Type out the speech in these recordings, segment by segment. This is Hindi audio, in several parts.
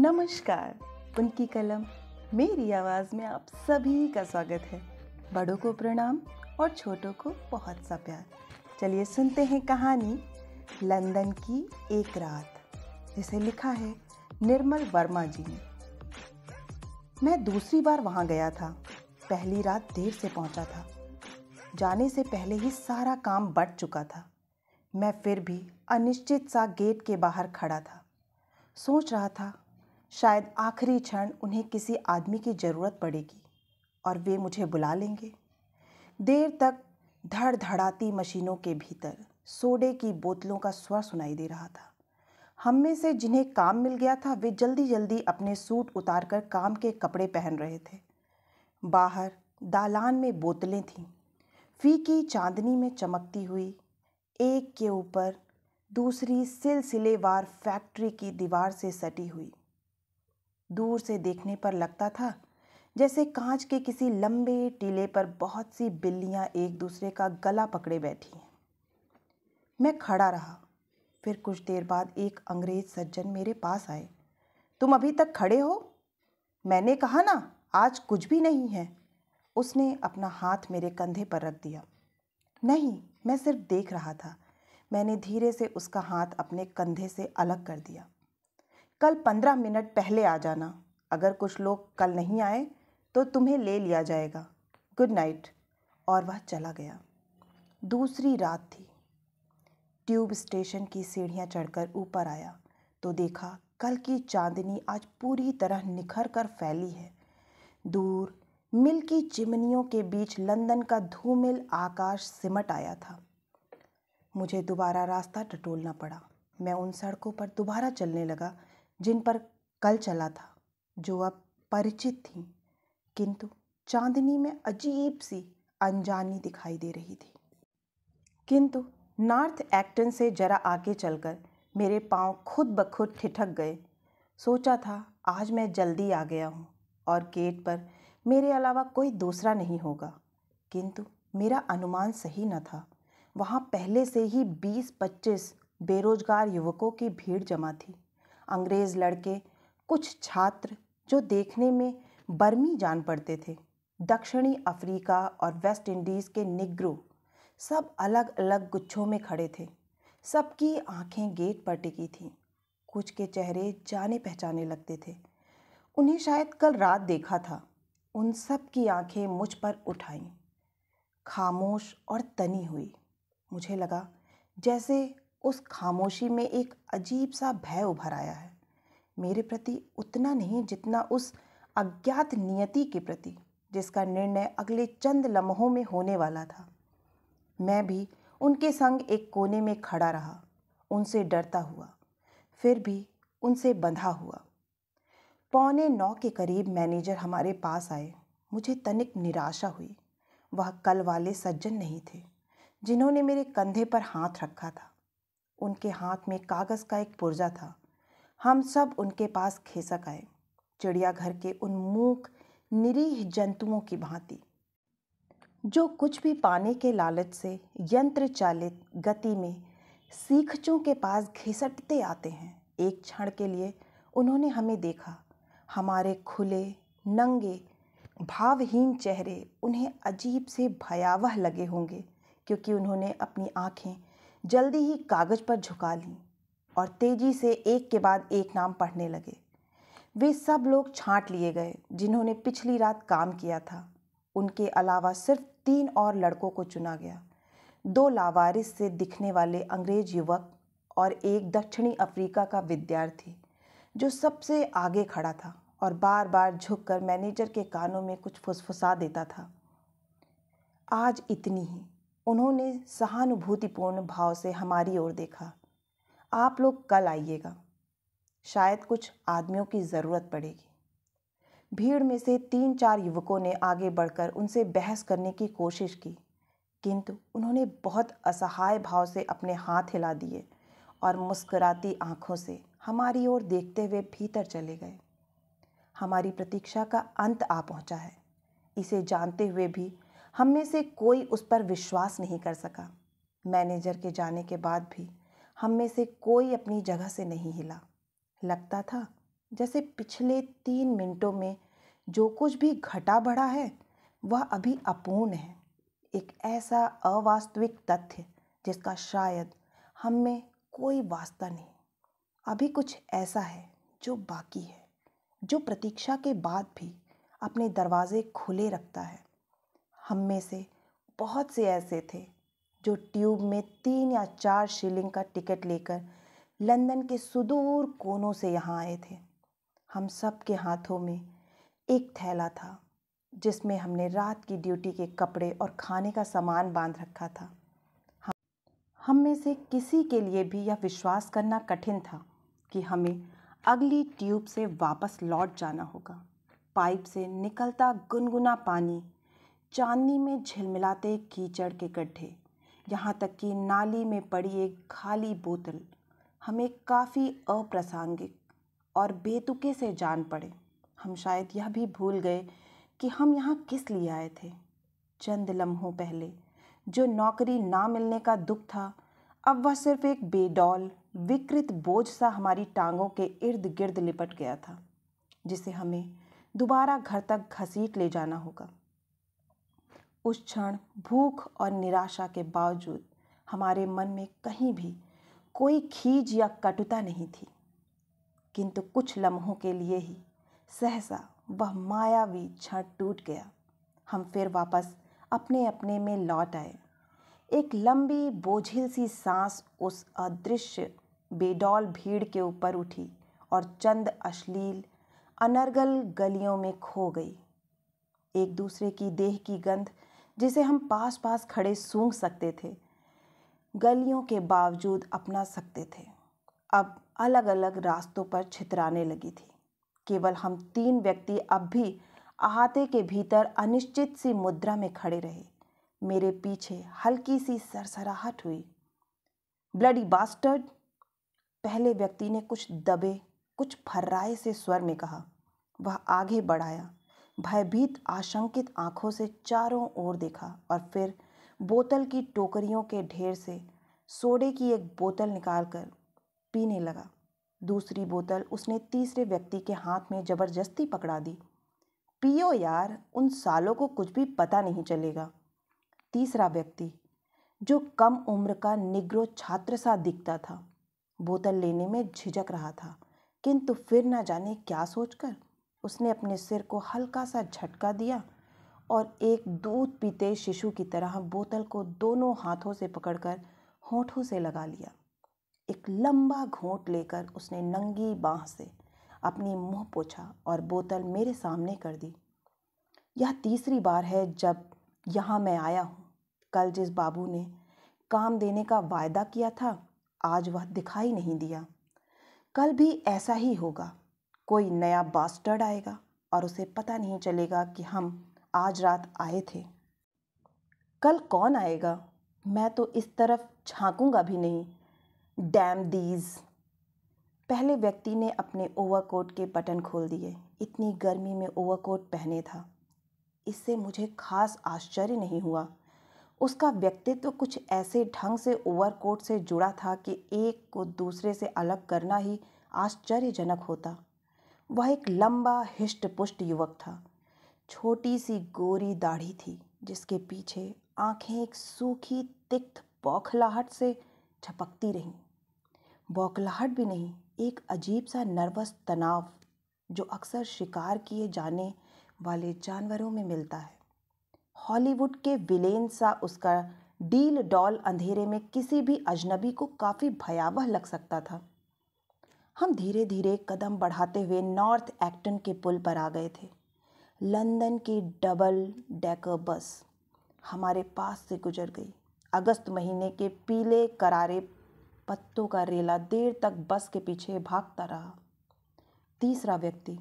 नमस्कार उनकी कलम मेरी आवाज़ में आप सभी का स्वागत है बड़ों को प्रणाम और छोटों को बहुत सा प्यार चलिए सुनते हैं कहानी लंदन की एक रात जिसे लिखा है निर्मल वर्मा जी ने मैं दूसरी बार वहाँ गया था पहली रात देर से पहुँचा था जाने से पहले ही सारा काम बट चुका था मैं फिर भी अनिश्चित सा गेट के बाहर खड़ा था सोच रहा था शायद आखिरी क्षण उन्हें किसी आदमी की ज़रूरत पड़ेगी और वे मुझे बुला लेंगे देर तक धड़ धड़ाती मशीनों के भीतर सोडे की बोतलों का स्वर सुनाई दे रहा था हम में से जिन्हें काम मिल गया था वे जल्दी जल्दी अपने सूट उतारकर काम के कपड़े पहन रहे थे बाहर दालान में बोतलें थीं फीकी चांदनी में चमकती हुई एक के ऊपर दूसरी सिलसिलेवार फैक्ट्री की दीवार से सटी हुई दूर से देखने पर लगता था जैसे कांच के किसी लंबे टीले पर बहुत सी बिल्लियां एक दूसरे का गला पकड़े बैठी हैं मैं खड़ा रहा फिर कुछ देर बाद एक अंग्रेज सज्जन मेरे पास आए तुम अभी तक खड़े हो मैंने कहा ना आज कुछ भी नहीं है उसने अपना हाथ मेरे कंधे पर रख दिया नहीं मैं सिर्फ देख रहा था मैंने धीरे से उसका हाथ अपने कंधे से अलग कर दिया कल पंद्रह मिनट पहले आ जाना अगर कुछ लोग कल नहीं आए तो तुम्हें ले लिया जाएगा गुड नाइट और वह चला गया दूसरी रात थी ट्यूब स्टेशन की सीढ़ियाँ चढ़कर ऊपर आया तो देखा कल की चांदनी आज पूरी तरह निखर कर फैली है दूर मिल की चिमनियों के बीच लंदन का धूमिल आकाश सिमट आया था मुझे दोबारा रास्ता टटोलना पड़ा मैं उन सड़कों पर दोबारा चलने लगा जिन पर कल चला था जो अब परिचित थी किंतु चांदनी में अजीब सी अनजानी दिखाई दे रही थी किंतु नॉर्थ एक्टन से जरा आगे चलकर मेरे पांव खुद ब खुद ठिठक गए सोचा था आज मैं जल्दी आ गया हूँ और गेट पर मेरे अलावा कोई दूसरा नहीं होगा किंतु मेरा अनुमान सही न था वहाँ पहले से ही बीस पच्चीस बेरोजगार युवकों की भीड़ जमा थी अंग्रेज़ लड़के कुछ छात्र जो देखने में बर्मी जान पड़ते थे दक्षिणी अफ्रीका और वेस्ट इंडीज़ के निग्रो सब अलग अलग गुच्छों में खड़े थे सबकी आंखें गेट पर टिकी थीं कुछ के चेहरे जाने पहचाने लगते थे उन्हें शायद कल रात देखा था उन सब की आंखें मुझ पर उठाईं खामोश और तनी हुई मुझे लगा जैसे उस खामोशी में एक अजीब सा भय उभर आया है मेरे प्रति उतना नहीं जितना उस अज्ञात नियति के प्रति जिसका निर्णय अगले चंद लम्हों में होने वाला था मैं भी उनके संग एक कोने में खड़ा रहा उनसे डरता हुआ फिर भी उनसे बंधा हुआ पौने नौ के करीब मैनेजर हमारे पास आए मुझे तनिक निराशा हुई वह कल वाले सज्जन नहीं थे जिन्होंने मेरे कंधे पर हाथ रखा था उनके हाथ में कागज़ का एक पुर्जा था हम सब उनके पास खिसक आए चिड़ियाघर के उन मूक निरीह जंतुओं की भांति जो कुछ भी पाने के लालच से यंत्र चालित गति में सीखचों के पास घिसटते आते हैं एक क्षण के लिए उन्होंने हमें देखा हमारे खुले नंगे भावहीन चेहरे उन्हें अजीब से भयावह लगे होंगे क्योंकि उन्होंने अपनी आँखें जल्दी ही कागज पर झुका लीं और तेजी से एक के बाद एक नाम पढ़ने लगे वे सब लोग छांट लिए गए जिन्होंने पिछली रात काम किया था उनके अलावा सिर्फ तीन और लड़कों को चुना गया दो लावारिस से दिखने वाले अंग्रेज युवक और एक दक्षिणी अफ्रीका का विद्यार्थी जो सबसे आगे खड़ा था और बार बार झुककर मैनेजर के कानों में कुछ फुसफुसा देता था आज इतनी ही उन्होंने सहानुभूतिपूर्ण भाव से हमारी ओर देखा आप लोग कल आइएगा शायद कुछ आदमियों की ज़रूरत पड़ेगी भीड़ में से तीन चार युवकों ने आगे बढ़कर उनसे बहस करने की कोशिश की किंतु उन्होंने बहुत असहाय भाव से अपने हाथ हिला दिए और मुस्कुराती आंखों से हमारी ओर देखते हुए भीतर चले गए हमारी प्रतीक्षा का अंत आ पहुंचा है इसे जानते हुए भी हम में से कोई उस पर विश्वास नहीं कर सका मैनेजर के जाने के बाद भी हम में से कोई अपनी जगह से नहीं हिला लगता था जैसे पिछले तीन मिनटों में जो कुछ भी घटा बढ़ा है वह अभी अपूर्ण है एक ऐसा अवास्तविक तथ्य जिसका शायद हम में कोई वास्ता नहीं अभी कुछ ऐसा है जो बाकी है जो प्रतीक्षा के बाद भी अपने दरवाजे खुले रखता है हम में से बहुत से ऐसे थे जो ट्यूब में तीन या चार शिलिंग का टिकट लेकर लंदन के सुदूर कोनों से यहाँ आए थे हम सब के हाथों में एक थैला था जिसमें हमने रात की ड्यूटी के कपड़े और खाने का सामान बांध रखा था हम हम में से किसी के लिए भी यह विश्वास करना कठिन था कि हमें अगली ट्यूब से वापस लौट जाना होगा पाइप से निकलता गुनगुना पानी चांदनी में झिलमिलाते कीचड़ के गड्ढे यहाँ तक कि नाली में पड़ी एक खाली बोतल हमें काफ़ी अप्रासंगिक और बेतुके से जान पड़े हम शायद यह भी भूल गए कि हम यहाँ किस लिए आए थे चंद लम्हों पहले जो नौकरी ना मिलने का दुख था अब वह सिर्फ एक बेडौल विकृत बोझ सा हमारी टांगों के इर्द गिर्द लिपट गया था जिसे हमें दोबारा घर तक घसीट ले जाना होगा उस क्षण भूख और निराशा के बावजूद हमारे मन में कहीं भी कोई खीज या कटुता नहीं थी किंतु कुछ लम्हों के लिए ही सहसा वह मायावी क्षण टूट गया हम फिर वापस अपने अपने में लौट आए एक लंबी बोझिल सी सांस उस अदृश्य बेडौल भीड़ के ऊपर उठी और चंद अश्लील अनर्गल गलियों में खो गई एक दूसरे की देह की गंध जिसे हम पास पास खड़े सूंघ सकते थे गलियों के बावजूद अपना सकते थे अब अलग अलग रास्तों पर छितराने लगी थी केवल हम तीन व्यक्ति अब भी अहाते के भीतर अनिश्चित सी मुद्रा में खड़े रहे मेरे पीछे हल्की सी सरसराहट हुई ब्लडी बास्टर्ड पहले व्यक्ति ने कुछ दबे कुछ फर्राए से स्वर में कहा वह आगे बढ़ाया भयभीत आशंकित आंखों से चारों ओर देखा और फिर बोतल की टोकरियों के ढेर से सोडे की एक बोतल निकालकर पीने लगा दूसरी बोतल उसने तीसरे व्यक्ति के हाथ में ज़बरदस्ती पकड़ा दी पियो यार उन सालों को कुछ भी पता नहीं चलेगा तीसरा व्यक्ति जो कम उम्र का निग्रो छात्र सा दिखता था बोतल लेने में झिझक रहा था किंतु फिर न जाने क्या सोचकर उसने अपने सिर को हल्का सा झटका दिया और एक दूध पीते शिशु की तरह बोतल को दोनों हाथों से पकड़कर होठों से लगा लिया एक लंबा घोंट लेकर उसने नंगी बाँह से अपनी मुंह पोछा और बोतल मेरे सामने कर दी यह तीसरी बार है जब यहाँ मैं आया हूँ कल जिस बाबू ने काम देने का वायदा किया था आज वह दिखाई नहीं दिया कल भी ऐसा ही होगा कोई नया बास्टर्ड आएगा और उसे पता नहीं चलेगा कि हम आज रात आए थे कल कौन आएगा मैं तो इस तरफ झांकूंगा भी नहीं डैम दीज पहले व्यक्ति ने अपने ओवरकोट के बटन खोल दिए इतनी गर्मी में ओवरकोट पहने था इससे मुझे खास आश्चर्य नहीं हुआ उसका व्यक्तित्व तो कुछ ऐसे ढंग से ओवरकोट से जुड़ा था कि एक को दूसरे से अलग करना ही आश्चर्यजनक होता वह एक लंबा हिष्ट पुष्ट युवक था छोटी सी गोरी दाढ़ी थी जिसके पीछे आंखें एक सूखी तिक्त बौखलाहट से छपकती रहीं बौखलाहट भी नहीं एक अजीब सा नर्वस तनाव जो अक्सर शिकार किए जाने वाले जानवरों में मिलता है हॉलीवुड के विलेन सा उसका डील डॉल अंधेरे में किसी भी अजनबी को काफ़ी भयावह लग सकता था हम धीरे धीरे कदम बढ़ाते हुए नॉर्थ एक्टन के पुल पर आ गए थे लंदन की डबल डेकर बस हमारे पास से गुजर गई अगस्त महीने के पीले करारे पत्तों का रेला देर तक बस के पीछे भागता रहा तीसरा व्यक्ति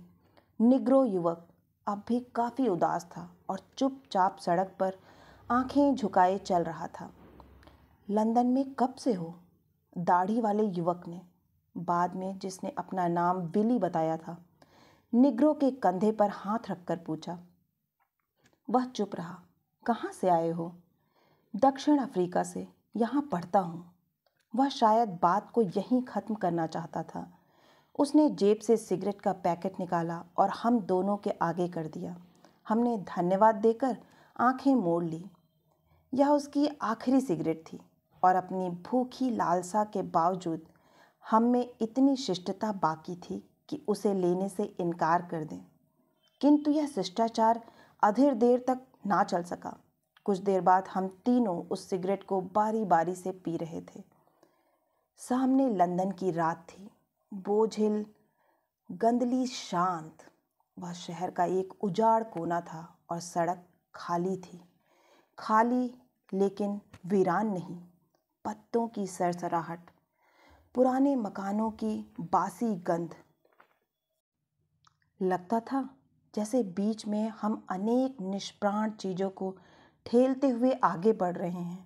निग्रो युवक अब भी काफ़ी उदास था और चुपचाप सड़क पर आंखें झुकाए चल रहा था लंदन में कब से हो दाढ़ी वाले युवक ने बाद में जिसने अपना नाम विली बताया था निग्रो के कंधे पर हाथ रखकर पूछा वह चुप रहा कहाँ से आए हो दक्षिण अफ्रीका से यहाँ पढ़ता हूँ वह शायद बात को यहीं ख़त्म करना चाहता था उसने जेब से सिगरेट का पैकेट निकाला और हम दोनों के आगे कर दिया हमने धन्यवाद देकर आंखें मोड़ ली यह उसकी आखिरी सिगरेट थी और अपनी भूखी लालसा के बावजूद हम में इतनी शिष्टता बाकी थी कि उसे लेने से इनकार कर दें किंतु यह शिष्टाचार अधेर देर तक ना चल सका कुछ देर बाद हम तीनों उस सिगरेट को बारी बारी से पी रहे थे सामने लंदन की रात थी बोझिल गंदली शांत वह शहर का एक उजाड़ कोना था और सड़क खाली थी खाली लेकिन वीरान नहीं पत्तों की सरसराहट पुराने मकानों की बासी गंध लगता था जैसे बीच में हम अनेक निष्प्राण चीज़ों को ठेलते हुए आगे बढ़ रहे हैं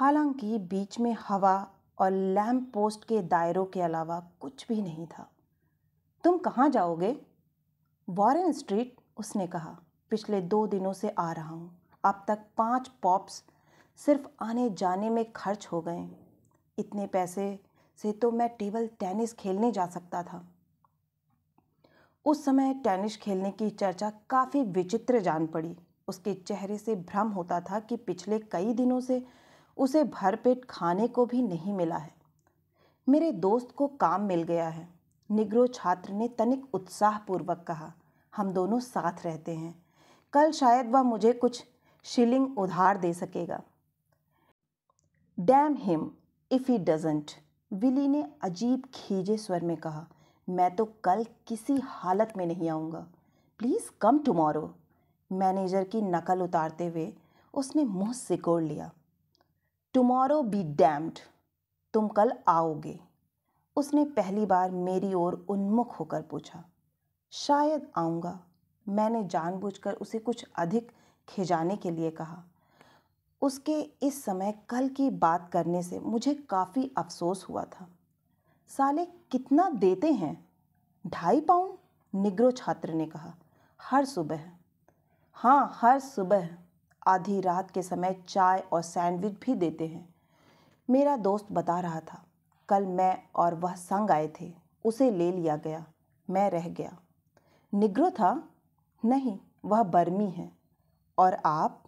हालांकि बीच में हवा और लैम्प पोस्ट के दायरों के अलावा कुछ भी नहीं था तुम कहाँ जाओगे वॉरेन स्ट्रीट उसने कहा पिछले दो दिनों से आ रहा हूँ अब तक पाँच पॉप्स सिर्फ आने जाने में खर्च हो गए इतने पैसे से तो मैं टेबल टेनिस खेलने जा सकता था उस समय टेनिस खेलने की चर्चा काफ़ी विचित्र जान पड़ी उसके चेहरे से भ्रम होता था कि पिछले कई दिनों से उसे भरपेट खाने को भी नहीं मिला है मेरे दोस्त को काम मिल गया है निग्रो छात्र ने तनिक उत्साहपूर्वक कहा हम दोनों साथ रहते हैं कल शायद वह मुझे कुछ शिलिंग उधार दे सकेगा damn him if he doesn't Willie ने अजीब खीजे स्वर में कहा मैं तो कल किसी हालत में नहीं आऊँगा प्लीज़ कम टुमारो मैनेजर की नकल उतारते हुए उसने मुँह सिकोड़ लिया टुमारो बी डैम्ड तुम कल आओगे उसने पहली बार मेरी ओर उन्मुख होकर पूछा शायद आऊँगा मैंने जानबूझकर उसे कुछ अधिक खिजाने के लिए कहा उसके इस समय कल की बात करने से मुझे काफ़ी अफसोस हुआ था साले कितना देते हैं ढाई पाउंड निग्रो छात्र ने कहा हर सुबह हाँ हर सुबह आधी रात के समय चाय और सैंडविच भी देते हैं मेरा दोस्त बता रहा था कल मैं और वह संग आए थे उसे ले लिया गया मैं रह गया निग्रो था नहीं वह बर्मी है और आप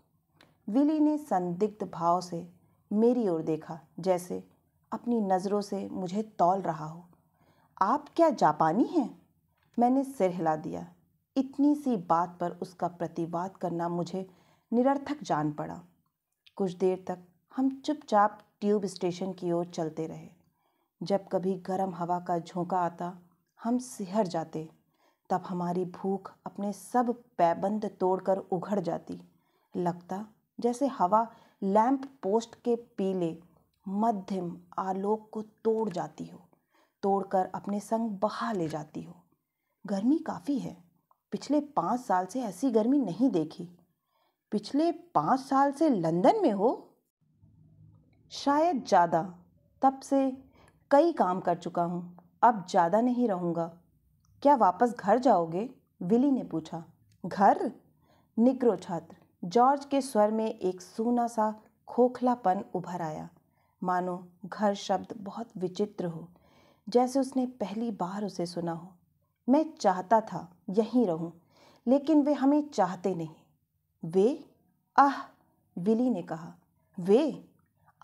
विली ने संदिग्ध भाव से मेरी ओर देखा जैसे अपनी नज़रों से मुझे तौल रहा हो आप क्या जापानी हैं मैंने सिर हिला दिया इतनी सी बात पर उसका प्रतिवाद करना मुझे निरर्थक जान पड़ा कुछ देर तक हम चुपचाप ट्यूब स्टेशन की ओर चलते रहे जब कभी गर्म हवा का झोंका आता हम सिहर जाते तब हमारी भूख अपने सब पैबंद तोड़कर उघड़ जाती लगता जैसे हवा लैंप पोस्ट के पीले मध्यम आलोक को तोड़ जाती हो तोड़कर अपने संग बहा ले जाती हो गर्मी काफ़ी है पिछले पाँच साल से ऐसी गर्मी नहीं देखी पिछले पाँच साल से लंदन में हो शायद ज़्यादा तब से कई काम कर चुका हूँ अब ज़्यादा नहीं रहूँगा क्या वापस घर जाओगे विली ने पूछा घर निग्रो छात्र जॉर्ज के स्वर में एक सूना सा खोखलापन उभर आया मानो घर शब्द बहुत विचित्र हो जैसे उसने पहली बार उसे सुना हो मैं चाहता था यहीं रहूं, लेकिन वे हमें चाहते नहीं वे आह विली ने कहा वे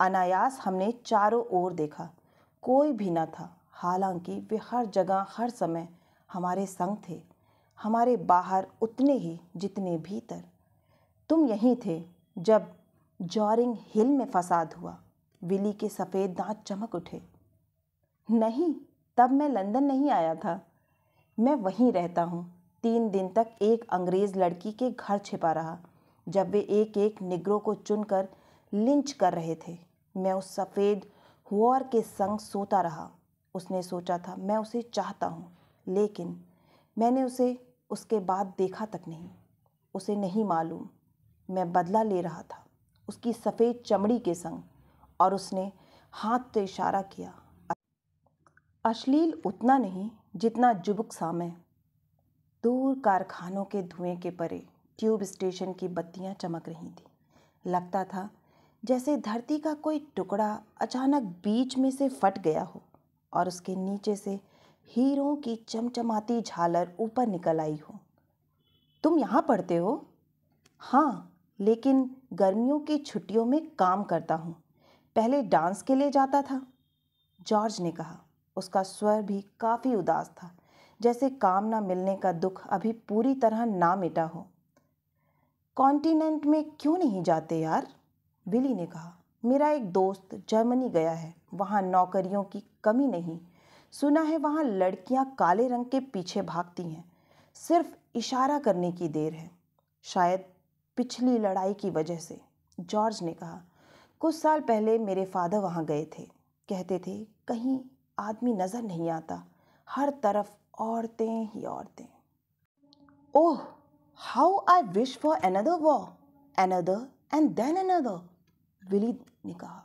अनायास हमने चारों ओर देखा कोई भी न था हालांकि वे हर जगह हर समय हमारे संग थे हमारे बाहर उतने ही जितने भीतर तुम यहीं थे जब जॉरिंग हिल में फसाद हुआ विली के सफ़ेद दांत चमक उठे नहीं तब मैं लंदन नहीं आया था मैं वहीं रहता हूँ तीन दिन तक एक अंग्रेज़ लड़की के घर छिपा रहा जब वे एक एक निगरों को चुनकर लिंच कर रहे थे मैं उस सफ़ेद हुआर के संग सोता रहा उसने सोचा था मैं उसे चाहता हूँ लेकिन मैंने उसे उसके बाद देखा तक नहीं उसे नहीं मालूम मैं बदला ले रहा था उसकी सफ़ेद चमड़ी के संग और उसने हाथ तो इशारा किया अश्लील उतना नहीं जितना जुबुक सामय दूर कारखानों के धुएं के परे ट्यूब स्टेशन की बत्तियां चमक रही थीं लगता था जैसे धरती का कोई टुकड़ा अचानक बीच में से फट गया हो और उसके नीचे से हीरों की चमचमाती झालर ऊपर निकल आई हो तुम यहाँ पढ़ते हो हाँ लेकिन गर्मियों की छुट्टियों में काम करता हूँ पहले डांस के लिए जाता था जॉर्ज ने कहा उसका स्वर भी काफ़ी उदास था जैसे काम ना मिलने का दुख अभी पूरी तरह ना मिटा हो कॉन्टिनेंट में क्यों नहीं जाते यार विली ने कहा मेरा एक दोस्त जर्मनी गया है वहाँ नौकरियों की कमी नहीं सुना है वहाँ लड़कियाँ काले रंग के पीछे भागती हैं सिर्फ इशारा करने की देर है शायद पिछली लड़ाई की वजह से जॉर्ज ने कहा कुछ साल पहले मेरे फादर वहाँ गए थे कहते थे कहीं आदमी नज़र नहीं आता हर तरफ औरतें ही औरतें oh how I wish for another war another and then another Willie ने कहा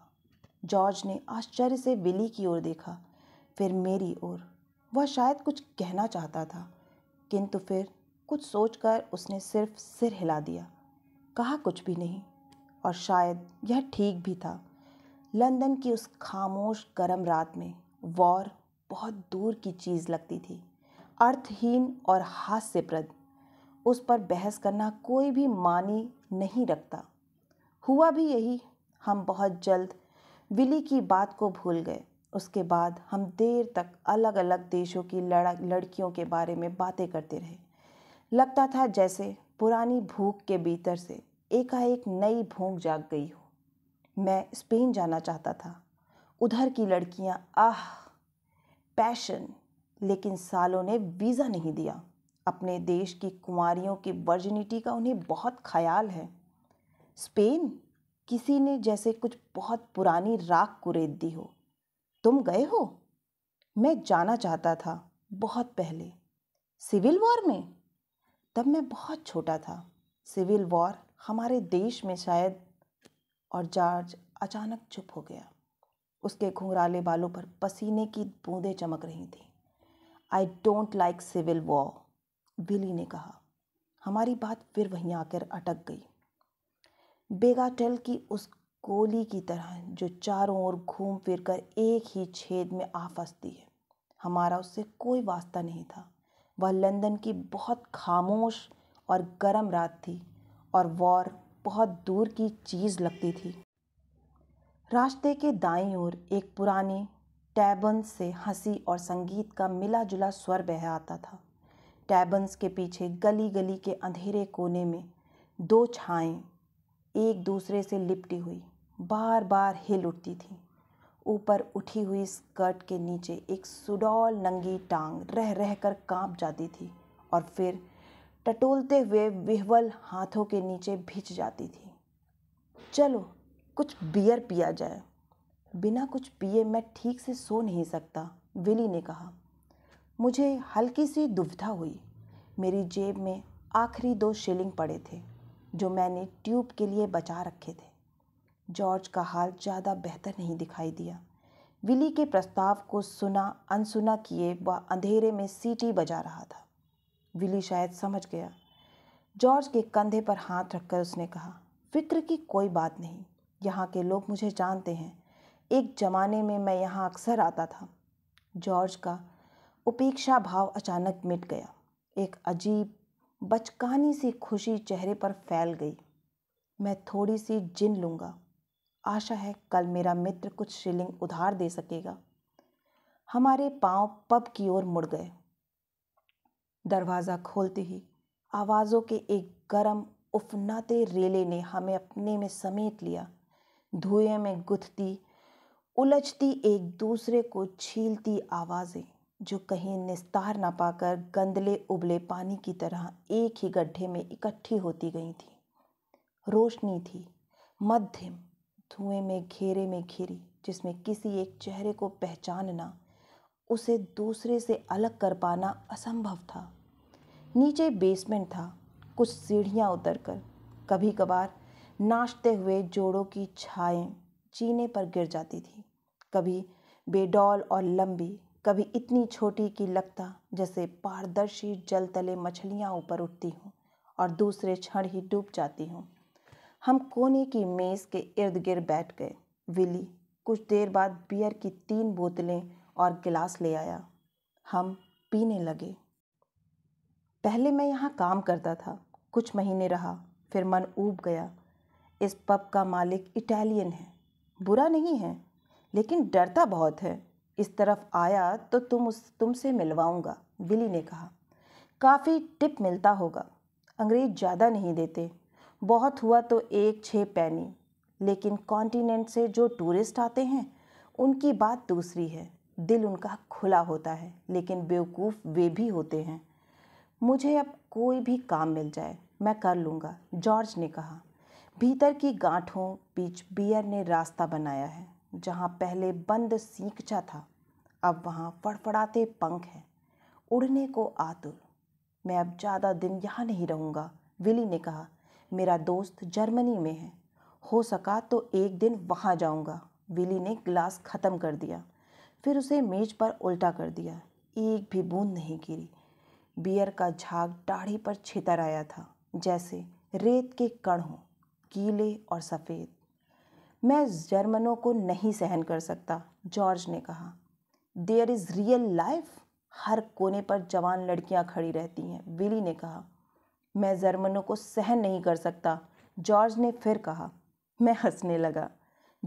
जॉर्ज ने आश्चर्य से विली की ओर देखा फिर मेरी ओर वह शायद कुछ कहना चाहता था किंतु फिर कुछ सोचकर उसने सिर्फ सिर हिला दिया कहा कुछ भी नहीं और शायद यह ठीक भी था लंदन की उस खामोश गर्म रात में वॉर बहुत दूर की चीज़ लगती थी अर्थहीन और हास्यप्रद उस पर बहस करना कोई भी मानी नहीं रखता हुआ भी यही हम बहुत जल्द विली की बात को भूल गए उसके बाद हम देर तक अलग अलग देशों की लड़ा लड़कियों के बारे में बातें करते रहे लगता था जैसे पुरानी भूख के भीतर से एकाएक नई भोंक जाग गई हो मैं स्पेन जाना चाहता था उधर की लड़कियां आह पैशन लेकिन सालों ने वीज़ा नहीं दिया अपने देश की कुमारियों की वर्जिनिटी का उन्हें बहुत ख्याल है स्पेन किसी ने जैसे कुछ बहुत पुरानी राख कुरेद दी हो तुम गए हो मैं जाना चाहता था बहुत पहले सिविल वॉर में तब मैं बहुत छोटा था सिविल वॉर हमारे देश में शायद और जॉर्ज अचानक चुप हो गया उसके घुंघराले बालों पर पसीने की बूंदें चमक रही थीं I don't like civil war Billy ने कहा हमारी बात फिर वहीं आकर अटक गई बेगाटेल की उस गोली की तरह जो चारों ओर घूम फिर कर एक ही छेद में आ फंसती है हमारा उससे कोई वास्ता नहीं था वह लंदन की बहुत खामोश और गर्म रात थी और वॉर बहुत दूर की चीज़ लगती थी रास्ते के दाई ओर एक पुरानी टैबन्स से हंसी और संगीत का मिला जुला स्वर बह आता था टैबन्स के पीछे गली गली के अंधेरे कोने में दो छाएं एक दूसरे से लिपटी हुई बार बार हिल उठती थी ऊपर उठी हुई स्कर्ट के नीचे एक सुडौल नंगी टांग रह रह कर काँप जाती थी और फिर टटोलते हुए विह्वल हाथों के नीचे भिज जाती थी चलो कुछ बियर पिया जाए बिना कुछ पिए मैं ठीक से सो नहीं सकता विली ने कहा मुझे हल्की सी दुविधा हुई मेरी जेब में आखिरी दो शिलिंग पड़े थे जो मैंने ट्यूब के लिए बचा रखे थे जॉर्ज का हाल ज़्यादा बेहतर नहीं दिखाई दिया विली के प्रस्ताव को सुना अनसुना किए वह अंधेरे में सीटी बजा रहा था विली शायद समझ गया जॉर्ज के कंधे पर हाथ रखकर उसने कहा फिक्र की कोई बात नहीं यहाँ के लोग मुझे जानते हैं एक जमाने में मैं यहाँ अक्सर आता था जॉर्ज का उपेक्षा भाव अचानक मिट गया एक अजीब बचकानी सी खुशी चेहरे पर फैल गई मैं थोड़ी सी जिन लूँगा आशा है कल मेरा मित्र कुछ शिलिंग उधार दे सकेगा हमारे पांव पब की ओर मुड़ गए दरवाज़ा खोलते ही आवाज़ों के एक गरम उफनाते रेले ने हमें अपने में समेट लिया धुएं में गुथती उलझती एक दूसरे को छीलती आवाज़ें जो कहीं निस्तार ना पाकर गंदले उबले पानी की तरह एक ही गड्ढे में इकट्ठी होती गई थी रोशनी थी मध्यम धुएं में घेरे में घिरी जिसमें किसी एक चेहरे को पहचानना उसे दूसरे से अलग कर पाना असंभव था नीचे बेसमेंट था कुछ सीढ़ियाँ उतरकर कभी कभार नाचते हुए जोड़ों की छाएं चीने पर गिर जाती थी कभी बेडौल और लंबी कभी इतनी छोटी कि लगता जैसे पारदर्शी जल तले मछलियाँ ऊपर उठती हों और दूसरे क्षण ही डूब जाती हों हम कोने की मेज़ के इर्द गिर्द बैठ गए विली कुछ देर बाद बियर की तीन बोतलें और गिलास ले आया हम पीने लगे पहले मैं यहाँ काम करता था कुछ महीने रहा फिर मन ऊब गया इस पब का मालिक इटालियन है बुरा नहीं है लेकिन डरता बहुत है इस तरफ आया तो तुम उस तुमसे मिलवाऊंगा बिली ने कहा काफ़ी टिप मिलता होगा अंग्रेज ज़्यादा नहीं देते बहुत हुआ तो एक छः पैनी लेकिन कॉन्टिनेंट से जो टूरिस्ट आते हैं उनकी बात दूसरी है दिल उनका खुला होता है लेकिन बेवकूफ़ वे भी होते हैं मुझे अब कोई भी काम मिल जाए मैं कर लूँगा जॉर्ज ने कहा भीतर की गांठों बीच बियर ने रास्ता बनाया है जहाँ पहले बंद सींकचा था अब वहाँ फड़फड़ाते पंख हैं उड़ने को आतुर मैं अब ज़्यादा दिन यहाँ नहीं रहूँगा विली ने कहा मेरा दोस्त जर्मनी में है हो सका तो एक दिन वहाँ जाऊँगा विली ने गिलास ख़त्म कर दिया फिर उसे मेज पर उल्टा कर दिया एक भी बूंद नहीं गिरी बियर का झाग दाढ़ी पर छितर आया था जैसे रेत के कण हों गीले और सफ़ेद मैं जर्मनों को नहीं सहन कर सकता जॉर्ज ने कहा देयर इज़ रियल लाइफ हर कोने पर जवान लड़कियां खड़ी रहती हैं विली ने कहा मैं जर्मनों को सहन नहीं कर सकता जॉर्ज ने फिर कहा मैं हंसने लगा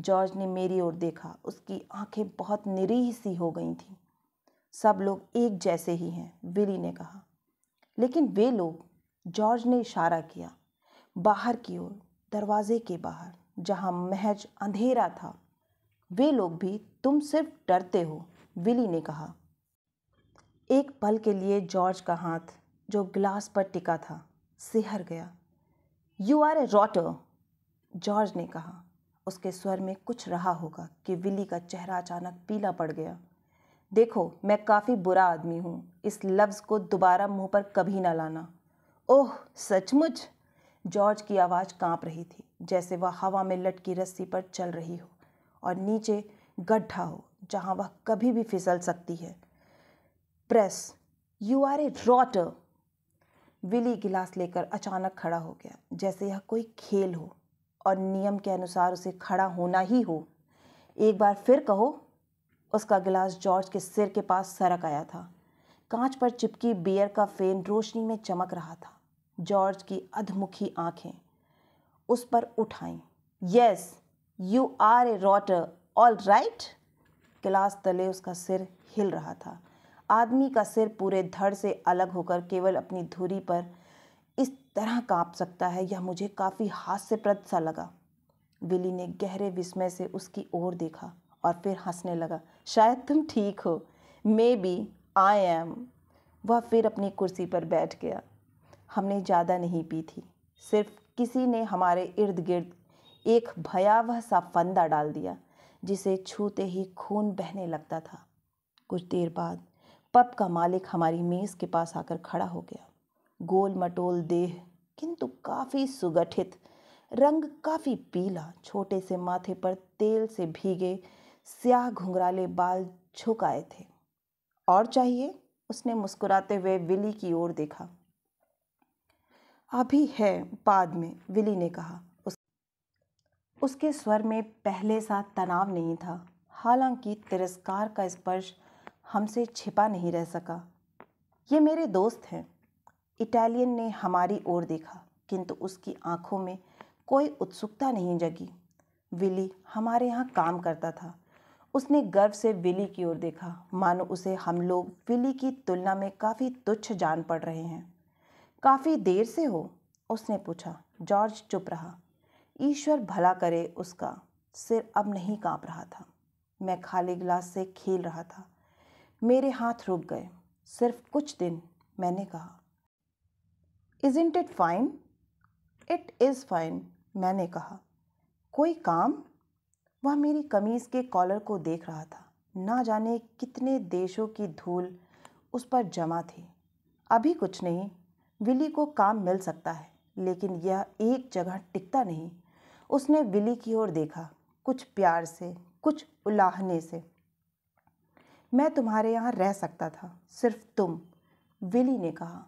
जॉर्ज ने मेरी ओर देखा उसकी आंखें बहुत निरीह सी हो गई थीं सब लोग एक जैसे ही हैं विली ने कहा लेकिन वे लोग जॉर्ज ने इशारा किया बाहर की ओर दरवाजे के बाहर जहाँ महज अंधेरा था वे लोग भी तुम सिर्फ डरते हो विली ने कहा एक पल के लिए जॉर्ज का हाथ जो ग्लास पर टिका था सिहर गया you are a rotter George ने कहा उसके स्वर में कुछ रहा होगा कि विली का चेहरा अचानक पीला पड़ गया देखो मैं काफ़ी बुरा आदमी हूँ इस लफ्ज़ को दोबारा मुंह पर कभी ना लाना ओह सचमुच जॉर्ज की आवाज़ कांप रही थी जैसे वह हवा में लटकी रस्सी पर चल रही हो और नीचे गड्ढा हो जहाँ वह कभी भी फिसल सकती है प्रेस you are a rotter Willie गिलास लेकर अचानक खड़ा हो गया जैसे यह कोई खेल हो और नियम के अनुसार उसे खड़ा होना ही हो एक बार फिर कहो उसका गिलास जॉर्ज के सिर के पास सरक आया था कांच पर चिपकी बियर का फेन रोशनी में चमक रहा था जॉर्ज की अधमुखी आंखें उस पर उठाई yes you are a rotter all right गिलास तले उसका सिर हिल रहा था आदमी का सिर पूरे धड़ से अलग होकर केवल अपनी धुरी पर इस तरह कांप सकता है यह मुझे काफ़ी हास्यप्रद सा लगा विली ने गहरे विस्मय से उसकी ओर देखा और फिर हंसने लगा शायद तुम ठीक हो मे बी आई एम वह फिर अपनी कुर्सी पर बैठ गया हमने ज़्यादा नहीं पी थी सिर्फ किसी ने हमारे इर्द गिर्द एक भयावह सा फंदा डाल दिया जिसे छूते ही खून बहने लगता था कुछ देर बाद पब का मालिक हमारी मेज़ के पास आकर खड़ा हो गया गोल मटोल देह किंतु काफ़ी सुगठित रंग काफ़ी पीला छोटे से माथे पर तेल से भीगे स्याह घुंघराले बाल झुक आए थे और चाहिए उसने मुस्कुराते हुए विली की ओर देखा अभी है बाद में विली ने कहा उस, उसके स्वर में पहले सा तनाव नहीं था हालांकि तिरस्कार का स्पर्श हमसे छिपा नहीं रह सका ये मेरे दोस्त हैं इटालियन ने हमारी ओर देखा किंतु उसकी आंखों में कोई उत्सुकता नहीं जगी विली हमारे यहाँ काम करता था उसने गर्व से विली की ओर देखा मानो उसे हम लोग विली की तुलना में काफ़ी तुच्छ जान पड़ रहे हैं काफ़ी देर से हो उसने पूछा जॉर्ज चुप रहा ईश्वर भला करे उसका सिर अब नहीं कांप रहा था मैं खाली गिलास से खेल रहा था मेरे हाथ रुक गए सिर्फ कुछ दिन मैंने कहा isn't it fine it is fine मैंने कहा कोई काम वह मेरी कमीज़ के कॉलर को देख रहा था ना जाने कितने देशों की धूल उस पर जमा थी अभी कुछ नहीं विली को काम मिल सकता है लेकिन यह एक जगह टिकता नहीं उसने विली की ओर देखा कुछ प्यार से कुछ उलाहने से मैं तुम्हारे यहाँ रह सकता था सिर्फ तुम विली ने कहा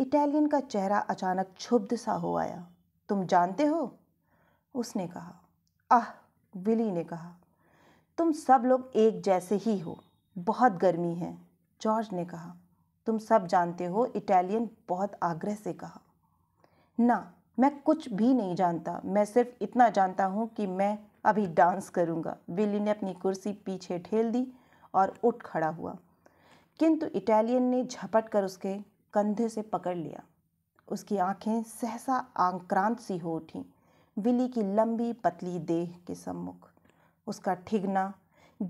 इटालियन का चेहरा अचानक क्षुब्ध सा हो आया तुम जानते हो उसने कहा आह विली ने कहा तुम सब लोग एक जैसे ही हो बहुत गर्मी है जॉर्ज ने कहा तुम सब जानते हो इटालियन बहुत आग्रह से कहा ना मैं कुछ भी नहीं जानता मैं सिर्फ इतना जानता हूँ कि मैं अभी डांस करूँगा विली ने अपनी कुर्सी पीछे ठेल दी और उठ खड़ा हुआ किंतु इटालियन ने झपट कर उसके कंधे से पकड़ लिया उसकी आंखें सहसा आक्रांत सी हो उठीं विली की लंबी पतली देह के सम्मुख उसका ठिगना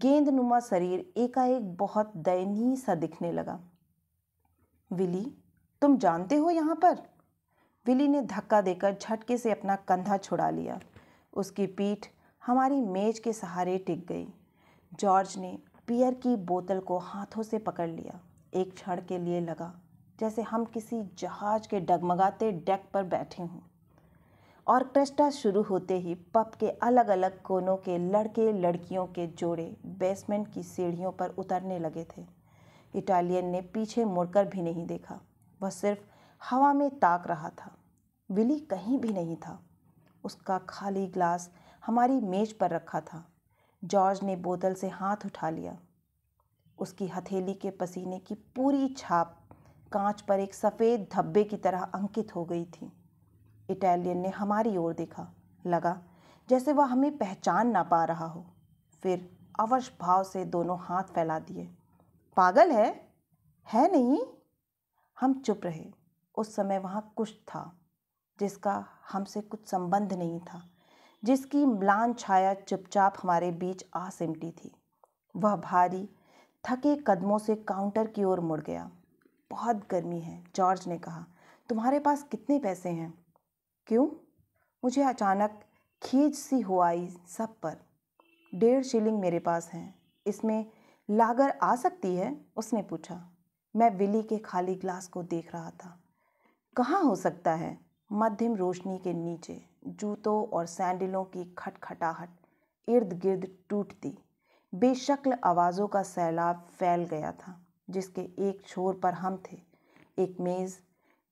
गेंदनुमा शरीर एकाएक बहुत दयनीय सा दिखने लगा विली तुम जानते हो यहाँ पर विली ने धक्का देकर झटके से अपना कंधा छुड़ा लिया उसकी पीठ हमारी मेज के सहारे टिक गई जॉर्ज ने पियर की बोतल को हाथों से पकड़ लिया एक क्षण के लिए लगा जैसे हम किसी जहाज के डगमगाते डेक पर बैठे हों ऑर्केस्ट्रा शुरू होते ही पब के अलग अलग कोनों के लड़के लड़कियों के जोड़े बेसमेंट की सीढ़ियों पर उतरने लगे थे इटालियन ने पीछे मुड़कर भी नहीं देखा वह सिर्फ हवा में ताक रहा था विली कहीं भी नहीं था उसका खाली ग्लास हमारी मेज पर रखा था जॉर्ज ने बोतल से हाथ उठा लिया उसकी हथेली के पसीने की पूरी छाप कांच पर एक सफ़ेद धब्बे की तरह अंकित हो गई थी इटालियन ने हमारी ओर देखा लगा जैसे वह हमें पहचान ना पा रहा हो फिर अवश भाव से दोनों हाथ फैला दिए पागल है है नहीं हम चुप रहे उस समय वहाँ कुछ था जिसका हमसे कुछ संबंध नहीं था जिसकी म्लान छाया चुपचाप हमारे बीच आ सिमटी थी वह भारी थके कदमों से काउंटर की ओर मुड़ गया बहुत गर्मी है जॉर्ज ने कहा तुम्हारे पास कितने पैसे हैं क्यों मुझे अचानक खींच सी हो आई सब पर डेढ़ शिलिंग मेरे पास हैं इसमें लागर आ सकती है उसने पूछा मैं विली के खाली ग्लास को देख रहा था कहाँ हो सकता है मध्यम रोशनी के नीचे जूतों और सैंडलों की खटखटाहट इर्द गिर्द टूटती बेशक्ल आवाज़ों का सैलाब फैल गया था जिसके एक छोर पर हम थे एक मेज़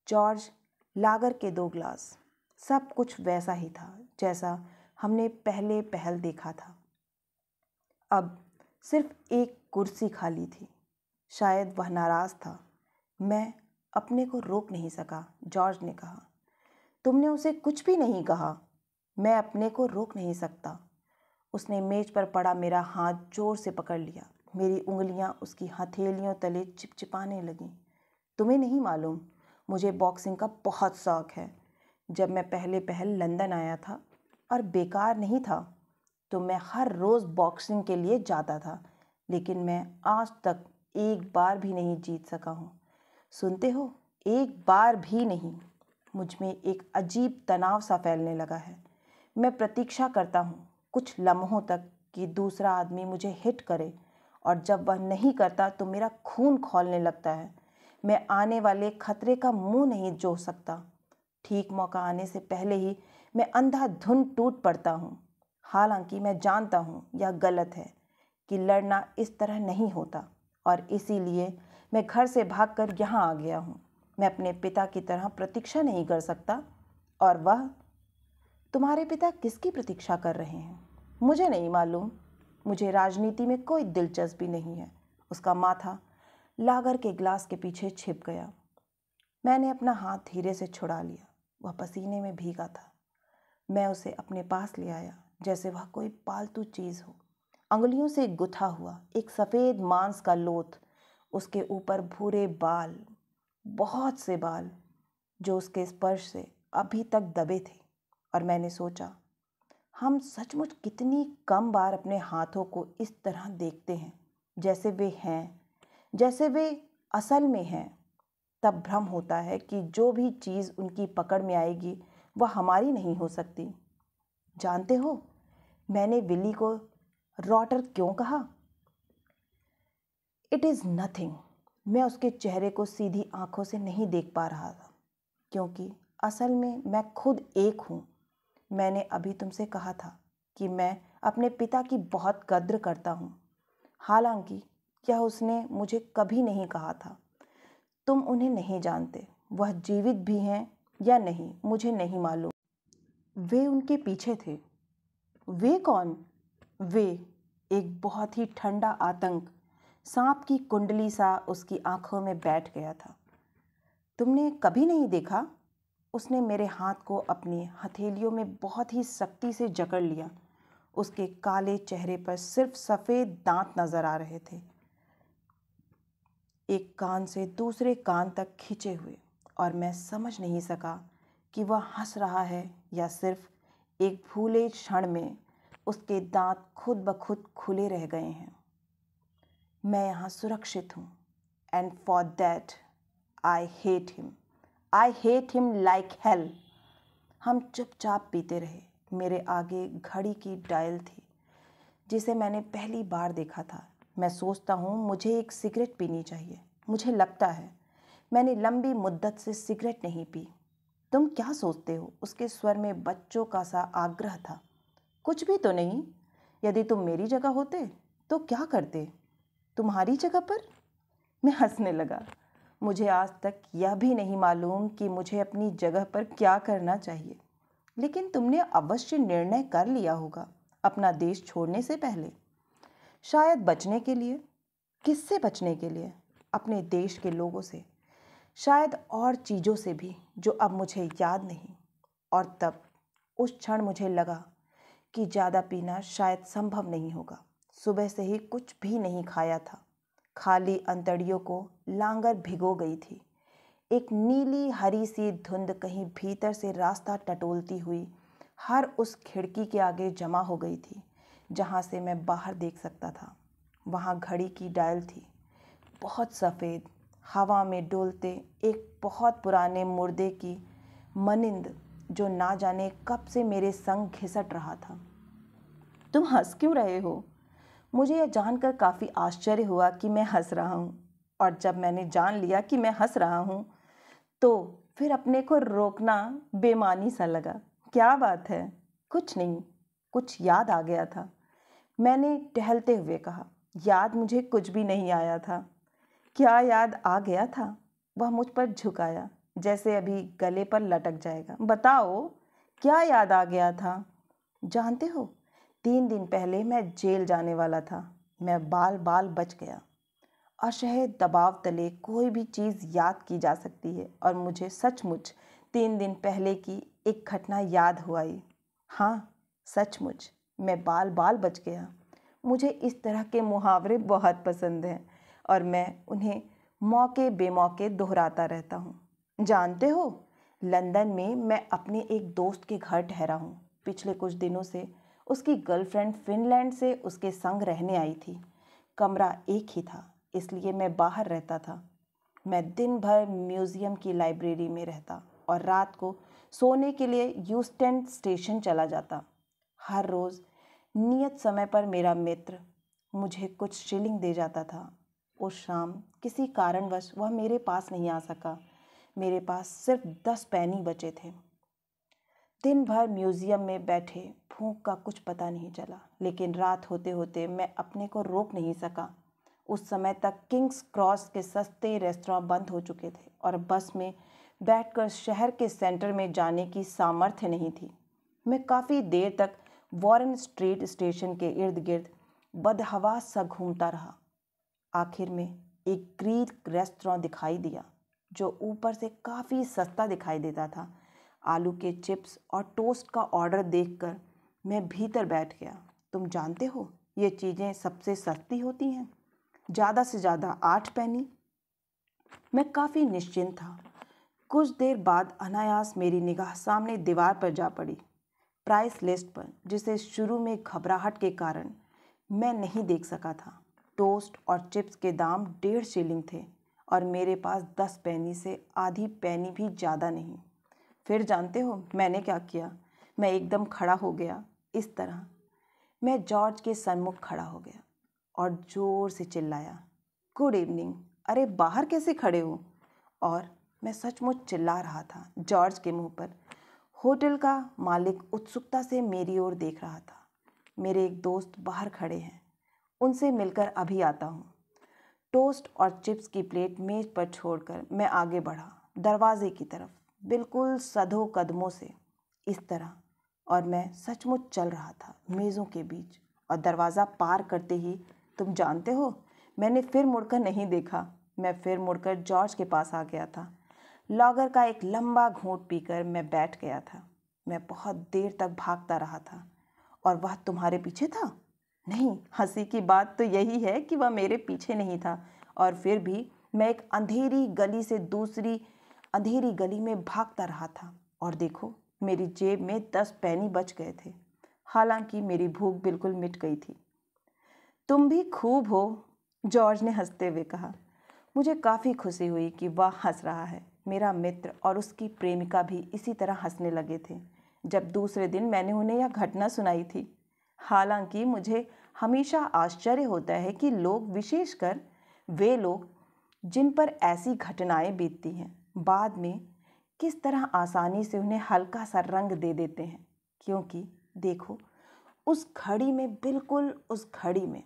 जॉर्ज लागर के दो ग्लास सब कुछ वैसा ही था जैसा हमने पहले पहल देखा था अब सिर्फ एक कुर्सी खाली थी शायद वह नाराज़ था मैं अपने को रोक नहीं सका जॉर्ज ने कहा तुमने उसे कुछ भी नहीं कहा मैं अपने को रोक नहीं सकता उसने मेज पर पड़ा मेरा हाथ जोर से पकड़ लिया मेरी उंगलियां उसकी हथेलियों तले चिपचिपाने लगीं तुम्हें नहीं मालूम मुझे बॉक्सिंग का बहुत शौक है जब मैं पहले पहल लंदन आया था और बेकार नहीं था तो मैं हर रोज़ बॉक्सिंग के लिए जाता था लेकिन मैं आज तक एक बार भी नहीं जीत सका हूँ सुनते हो एक बार भी नहीं मुझ में एक अजीब तनाव सा फैलने लगा है मैं प्रतीक्षा करता हूँ कुछ लम्हों तक कि दूसरा आदमी मुझे हिट करे और जब वह नहीं करता तो मेरा खून खोलने लगता है मैं आने वाले खतरे का मुंह नहीं जो सकता ठीक मौका आने से पहले ही मैं अंधाधुन टूट पड़ता हूँ हालांकि मैं जानता हूँ यह गलत है कि लड़ना इस तरह नहीं होता और इसीलिए मैं घर से भागकर यहाँ आ गया हूँ मैं अपने पिता की तरह प्रतीक्षा नहीं कर सकता और वह तुम्हारे पिता किसकी प्रतीक्षा कर रहे हैं मुझे नहीं मालूम मुझे राजनीति में कोई दिलचस्पी नहीं है उसका माथा लागर के ग्लास के पीछे छिप गया मैंने अपना हाथ धीरे से छुड़ा लिया वह पसीने में भीगा था मैं उसे अपने पास ले आया जैसे वह कोई पालतू चीज़ हो अंगुलियों से गुथा हुआ एक सफ़ेद मांस का लोथ उसके ऊपर भूरे बाल बहुत से बाल जो उसके स्पर्श से अभी तक दबे थे और मैंने सोचा हम सचमुच कितनी कम बार अपने हाथों को इस तरह देखते हैं जैसे वे हैं जैसे वे असल में हैं तब भ्रम होता है कि जो भी चीज़ उनकी पकड़ में आएगी वह हमारी नहीं हो सकती जानते हो मैंने विली को रॉटर क्यों कहा इट इज़ नथिंग मैं उसके चेहरे को सीधी आंखों से नहीं देख पा रहा था क्योंकि असल में मैं खुद एक हूँ मैंने अभी तुमसे कहा था कि मैं अपने पिता की बहुत कद्र करता हूँ हालांकि क्या उसने मुझे कभी नहीं कहा था तुम उन्हें नहीं जानते वह जीवित भी हैं या नहीं मुझे नहीं मालूम वे उनके पीछे थे वे कौन वे एक बहुत ही ठंडा आतंक सांप की कुंडली सा उसकी आंखों में बैठ गया था तुमने कभी नहीं देखा उसने मेरे हाथ को अपनी हथेलियों में बहुत ही सख्ती से जकड़ लिया उसके काले चेहरे पर सिर्फ सफ़ेद दांत नज़र आ रहे थे एक कान से दूसरे कान तक खींचे हुए और मैं समझ नहीं सका कि वह हंस रहा है या सिर्फ एक भूले क्षण में उसके दांत खुद ब खुद खुले रह गए हैं मैं यहाँ सुरक्षित हूँ and for that I hate him I hate him like hell हम चुपचाप पीते रहे मेरे आगे घड़ी की डायल थी जिसे मैंने पहली बार देखा था मैं सोचता हूँ मुझे एक सिगरेट पीनी चाहिए मुझे लगता है मैंने लंबी मुद्दत से सिगरेट नहीं पी तुम क्या सोचते हो उसके स्वर में बच्चों का सा आग्रह था कुछ भी तो नहीं यदि तुम मेरी जगह होते तो क्या करते तुम्हारी जगह पर मैं हंसने लगा मुझे आज तक यह भी नहीं मालूम कि मुझे अपनी जगह पर क्या करना चाहिए लेकिन तुमने अवश्य निर्णय कर लिया होगा अपना देश छोड़ने से पहले शायद बचने के लिए किससे बचने के लिए अपने देश के लोगों से शायद और चीज़ों से भी जो अब मुझे याद नहीं और तब उस क्षण मुझे लगा कि ज़्यादा पीना शायद संभव नहीं होगा सुबह से ही कुछ भी नहीं खाया था खाली अंतड़ियों को लांगर भिगो गई थी एक नीली हरी सी धुंध कहीं भीतर से रास्ता टटोलती हुई हर उस खिड़की के आगे जमा हो गई थी जहाँ से मैं बाहर देख सकता था वहाँ घड़ी की डायल थी बहुत सफ़ेद हवा में डोलते एक बहुत पुराने मुर्दे की मनिंद जो ना जाने कब से मेरे संग घिसट रहा था तुम हंस क्यों रहे हो मुझे यह जानकर काफ़ी आश्चर्य हुआ कि मैं हंस रहा हूँ और जब मैंने जान लिया कि मैं हंस रहा हूँ तो फिर अपने को रोकना बेमानी सा लगा क्या बात है कुछ नहीं कुछ याद आ गया था मैंने टहलते हुए कहा याद मुझे कुछ भी नहीं आया था क्या याद आ गया था वह मुझ पर झुकाया जैसे अभी गले पर लटक जाएगा बताओ क्या याद आ गया था जानते हो तीन दिन पहले मैं जेल जाने वाला था मैं बाल बाल बच गया अशह दबाव तले कोई भी चीज़ याद की जा सकती है और मुझे सचमुच तीन दिन पहले की एक घटना याद हुआई हाँ सचमुच मैं बाल बाल बच गया मुझे इस तरह के मुहावरे बहुत पसंद हैं और मैं उन्हें मौके बेमौके दोहराता रहता हूँ जानते हो लंदन में मैं अपने एक दोस्त के घर ठहरा हूँ पिछले कुछ दिनों से उसकी गर्लफ्रेंड फिनलैंड से उसके संग रहने आई थी कमरा एक ही था इसलिए मैं बाहर रहता था मैं दिन भर म्यूज़ियम की लाइब्रेरी में रहता और रात को सोने के लिए यूस्टन स्टेशन चला जाता हर रोज़ नियत समय पर मेरा मित्र मुझे कुछ शिलिंग दे जाता था उस शाम किसी कारणवश वह मेरे पास नहीं आ सका मेरे पास सिर्फ दस पैनी बचे थे दिन भर म्यूज़ियम में बैठे भूख का कुछ पता नहीं चला लेकिन रात होते होते मैं अपने को रोक नहीं सका उस समय तक किंग्स क्रॉस के सस्ते रेस्तरा बंद हो चुके थे और बस में बैठकर शहर के सेंटर में जाने की सामर्थ्य नहीं थी मैं काफ़ी देर तक वॉरन स्ट्रीट स्टेशन के इर्द गिर्द बदहवा सा घूमता रहा आखिर में एक ग्रीक रेस्तरा दिखाई दिया जो ऊपर से काफ़ी सस्ता दिखाई देता था आलू के चिप्स और टोस्ट का ऑर्डर देखकर मैं भीतर बैठ गया तुम जानते हो ये चीज़ें सबसे सस्ती होती हैं ज़्यादा से ज़्यादा आठ पैनी मैं काफ़ी निश्चिंत था कुछ देर बाद अनायास मेरी निगाह सामने दीवार पर जा पड़ी प्राइस लिस्ट पर जिसे शुरू में घबराहट के कारण मैं नहीं देख सका था टोस्ट और चिप्स के दाम डेढ़ शिलिंग थे और मेरे पास दस पैनी से आधी पैनी भी ज़्यादा नहीं फिर जानते हो मैंने क्या किया मैं एकदम खड़ा हो गया इस तरह मैं जॉर्ज के सन्मुख खड़ा हो गया और ज़ोर से चिल्लाया गुड इवनिंग अरे बाहर कैसे खड़े हो और मैं सचमुच चिल्ला रहा था जॉर्ज के मुंह पर होटल का मालिक उत्सुकता से मेरी ओर देख रहा था मेरे एक दोस्त बाहर खड़े हैं उनसे मिलकर अभी आता हूँ टोस्ट और चिप्स की प्लेट मेज़ पर छोड़कर मैं आगे बढ़ा दरवाजे की तरफ बिल्कुल सधो कदमों से इस तरह और मैं सचमुच चल रहा था मेज़ों के बीच और दरवाज़ा पार करते ही तुम जानते हो मैंने फिर मुड़कर नहीं देखा मैं फिर मुड़कर जॉर्ज के पास आ गया था लॉगर का एक लंबा घूंट पीकर मैं बैठ गया था मैं बहुत देर तक भागता रहा था और वह तुम्हारे पीछे था नहीं हंसी की बात तो यही है कि वह मेरे पीछे नहीं था और फिर भी मैं एक अंधेरी गली से दूसरी अंधेरी गली में भागता रहा था और देखो मेरी जेब में दस पैनी बच गए थे हालांकि मेरी भूख बिल्कुल मिट गई थी तुम भी खूब हो जॉर्ज ने हंसते हुए कहा मुझे काफ़ी खुशी हुई कि वह हंस रहा है मेरा मित्र और उसकी प्रेमिका भी इसी तरह हंसने लगे थे जब दूसरे दिन मैंने उन्हें यह घटना सुनाई थी हालांकि मुझे हमेशा आश्चर्य होता है कि लोग विशेषकर वे लोग जिन पर ऐसी घटनाएं बीतती हैं बाद में किस तरह आसानी से उन्हें हल्का सा रंग दे देते हैं क्योंकि देखो उस घड़ी में बिल्कुल उस घड़ी में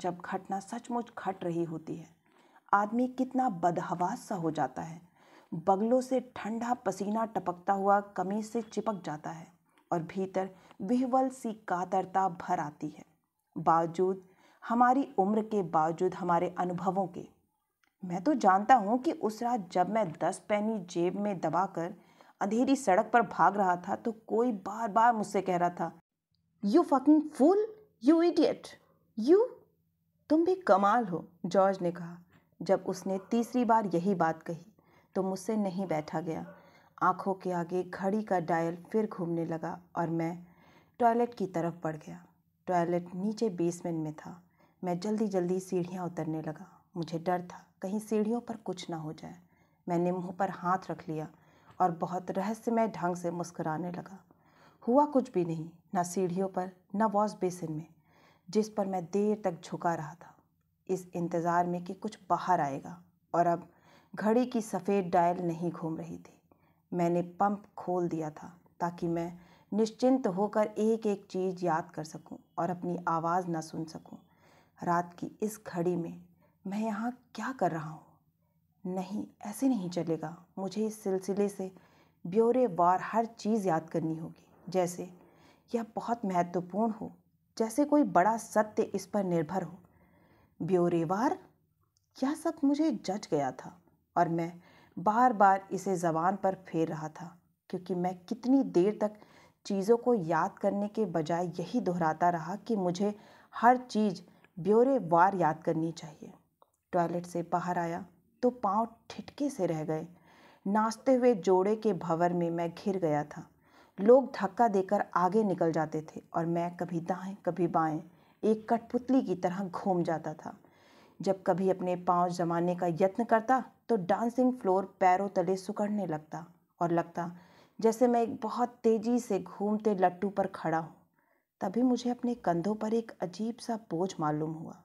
जब घटना सचमुच घट रही होती है आदमी कितना बदहवास सा हो जाता है बगलों से ठंडा पसीना टपकता हुआ कमीज से चिपक जाता है और भीतर बिहवल सी कातरता भर आती है बावजूद हमारी उम्र के बावजूद हमारे अनुभवों के मैं तो जानता हूँ कि उस रात जब मैं दस पैनी जेब में दबाकर अंधेरी सड़क पर भाग रहा था तो कोई बार बार मुझसे कह रहा था you fucking fool you idiot you तुम भी कमाल हो जॉर्ज ने कहा जब उसने तीसरी बार यही बात कही तो मुझसे नहीं बैठा गया आंखों के आगे घड़ी का डायल फिर घूमने लगा और मैं टॉयलेट की तरफ बढ़ गया टॉयलेट नीचे बेसमेंट में था मैं जल्दी जल्दी सीढ़ियाँ उतरने लगा मुझे डर था कहीं सीढ़ियों पर कुछ ना हो जाए मैंने मुंह पर हाथ रख लिया और बहुत रहस्यमय ढंग से मुस्कराने लगा हुआ कुछ भी नहीं ना सीढ़ियों पर न वॉश बेसिन में जिस पर मैं देर तक झुका रहा था इस इंतज़ार में कि कुछ बाहर आएगा और अब घड़ी की सफ़ेद डायल नहीं घूम रही थी मैंने पंप खोल दिया था ताकि मैं निश्चिंत होकर एक एक चीज़ याद कर सकूं और अपनी आवाज़ न सुन सकूं। रात की इस घड़ी में मैं यहाँ क्या कर रहा हूँ नहीं ऐसे नहीं चलेगा मुझे इस सिलसिले से ब्योरे वार हर चीज़ याद करनी होगी जैसे यह बहुत महत्वपूर्ण हो जैसे कोई बड़ा सत्य इस पर निर्भर हो ब्योरेवार यह सब मुझे जच गया था और मैं बार बार इसे ज़बान पर फेर रहा था क्योंकि मैं कितनी देर तक चीज़ों को याद करने के बजाय यही दोहराता रहा कि मुझे हर चीज़ ब्योरे वार याद करनी चाहिए टॉयलेट से बाहर आया तो पांव ठिटके से रह गए नाचते हुए जोड़े के भंवर में मैं घिर गया था लोग धक्का देकर आगे निकल जाते थे और मैं कभी दाएं कभी बाएं एक कठपुतली की तरह घूम जाता था जब कभी अपने पाँव जमाने का यत्न करता तो डांसिंग फ्लोर पैरों तले सुकड़ने लगता और लगता जैसे मैं एक बहुत तेज़ी से घूमते लट्टू पर खड़ा हूँ तभी मुझे अपने कंधों पर एक अजीब सा बोझ मालूम हुआ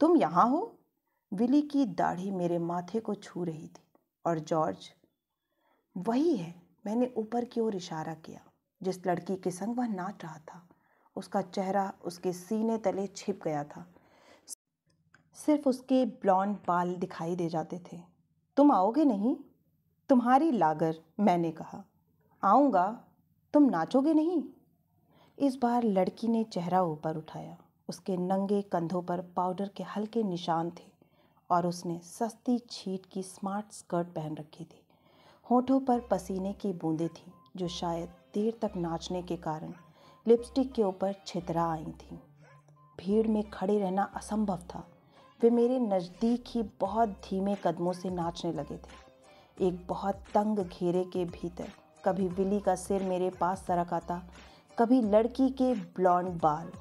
तुम यहाँ हो विली की दाढ़ी मेरे माथे को छू रही थी और जॉर्ज वही है मैंने ऊपर की ओर इशारा किया जिस लड़की के संग वह नाच रहा था उसका चेहरा उसके सीने तले छिप गया था सिर्फ उसके ब्लॉन्ड बाल दिखाई दे जाते थे तुम आओगे नहीं तुम्हारी लागर मैंने कहा आऊँगा तुम नाचोगे नहीं इस बार लड़की ने चेहरा ऊपर उठाया उसके नंगे कंधों पर पाउडर के हल्के निशान थे और उसने सस्ती छीट की स्मार्ट स्कर्ट पहन रखी थी होठों पर पसीने की बूंदें थीं जो शायद देर तक नाचने के कारण लिपस्टिक के ऊपर छितरा आई थीं भीड़ में खड़े रहना असंभव था वे मेरे नज़दीक ही बहुत धीमे कदमों से नाचने लगे थे एक बहुत तंग घेरे के भीतर कभी बिली का सिर मेरे पास सरक आता कभी लड़की के ब्लॉन्ड बाल